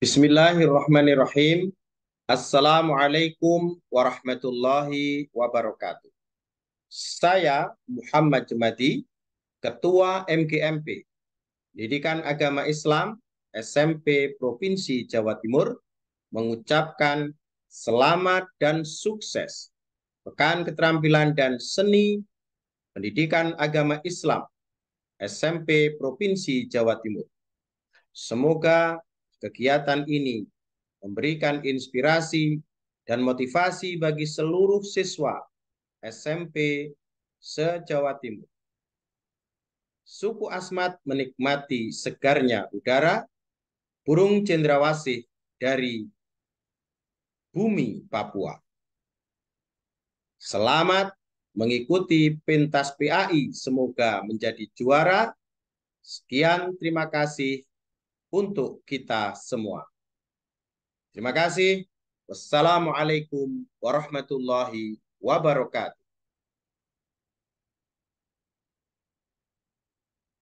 Bismillahirrahmanirrahim. Assalamualaikum warahmatullahi wabarakatuh. Saya Muhammad Jemadi, Ketua MGMP, Pendidikan Agama Islam SMP Provinsi Jawa Timur, mengucapkan selamat dan sukses Pekan Keterampilan dan Seni Pendidikan Agama Islam SMP Provinsi Jawa Timur. Semoga kegiatan ini memberikan inspirasi dan motivasi bagi seluruh siswa SMP se-Jawa Timur. Suku Asmat menikmati segarnya udara, burung cendrawasih dari bumi Papua. Selamat mengikuti pentas PAI. Semoga menjadi juara. Sekian, terima kasih untuk kita semua. Terima kasih. Wassalamualaikum warahmatullahi wabarakatuh.